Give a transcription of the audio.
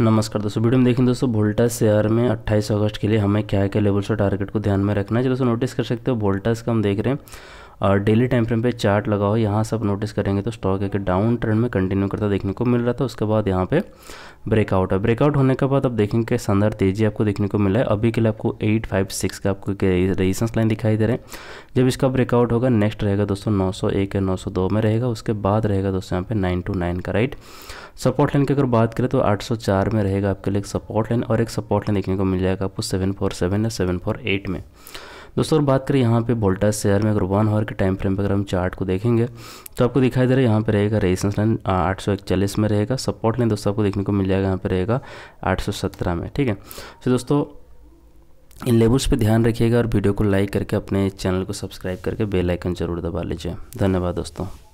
नमस्कार दोस्तों वीडियो में देखें दोस्तों वोल्टास शेयर में 28 अगस्त के लिए हमें क्या क्या लेवल्स और टारगेट को ध्यान में रखना है जो दोस्तों नोटिस कर सकते हो वोल्टास का हम देख रहे हैं और डेली टाइम फ्रेम पे चार्ट लगाओ यहाँ से आप नोटिस करेंगे तो स्टॉक एक डाउन ट्रेंड में कंटिन्यू करता देखने को मिल रहा था उसके बाद यहाँ पे ब्रेकआउट है ब्रेकआउट होने के बाद आप देखेंगे संदर शानदार तेजी आपको देखने को मिला है अभी के लिए आपको एट फाइव सिक्स का आपको रेजिस्टेंस लाइन दिखाई दे रहे हैं जब इसका ब्रेकआउट होगा नेक्स्ट रहेगा दोस्तों नौ सौ एक या नौ सौ दो में रहेगा उसके बाद रहेगा दोस्तों यहाँ पे नाइन टू नाइन का राइट सपोर्ट लाइन की अगर बात करें तो चार में रहेगा आपके लिए एक सपोर्ट लाइन और एक सपोर्ट लाइन देखने को मिल जाएगा आपको सेवन या एट में दोस्तों और बात करें यहाँ पे बोल्टा शेयर में अगर वन आवर के टाइम फ्रेम पर अगर हम चार्ट को देखेंगे तो आपको दिखाई दे रहा है यहाँ पे रहेगा रेजिस्टेंस लाइन आठ में रहेगा सपोर्ट लाइन दोस्तों आपको देखने को मिल जाएगा यहाँ पे रहेगा आठ में ठीक है तो दोस्तों इन लेबल्स पे ध्यान रखिएगा और वीडियो को लाइक करके अपने चैनल को सब्सक्राइब करके बेलाइकन जरूर दबा लीजिए धन्यवाद दोस्तों